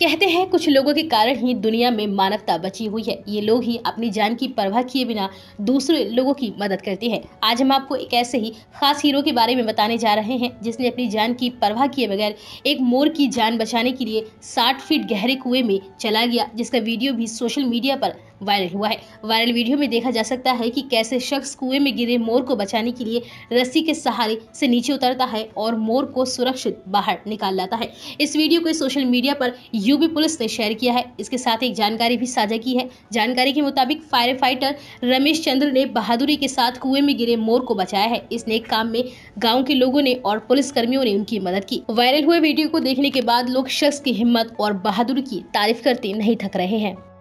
कहते हैं कुछ लोगों के कारण ही दुनिया में मानवता बची हुई है ये लोग ही अपनी जान की परवाह किए बिना दूसरे लोगों की मदद करते हैं आज हम आपको एक ऐसे ही खास हीरो के बारे में बताने जा रहे हैं जिसने अपनी जान की परवाह किए बगैर एक मोर की जान बचाने के लिए साठ फीट गहरे कुएं में चला गया जिसका वीडियो भी सोशल मीडिया पर वायरल हुआ है वायरल वीडियो में देखा जा सकता है कि कैसे शख्स कुएं में गिरे मोर को बचाने के लिए रस्सी के सहारे से नीचे उतरता है और मोर को सुरक्षित बाहर निकाल लाता है इस वीडियो को सोशल मीडिया पर यूपी पुलिस ने शेयर किया है इसके साथ एक जानकारी भी साझा की है जानकारी के मुताबिक फायर फाइटर रमेश चंद्र ने बहादुरी के साथ कुएं में गिरे मोर को बचाया है इस नेक काम में गाँव के लोगों ने और पुलिस कर्मियों ने उनकी मदद की वायरल हुए वीडियो को देखने के बाद लोग शख्स की हिम्मत और बहादुरी की तारीफ करते नहीं थक रहे हैं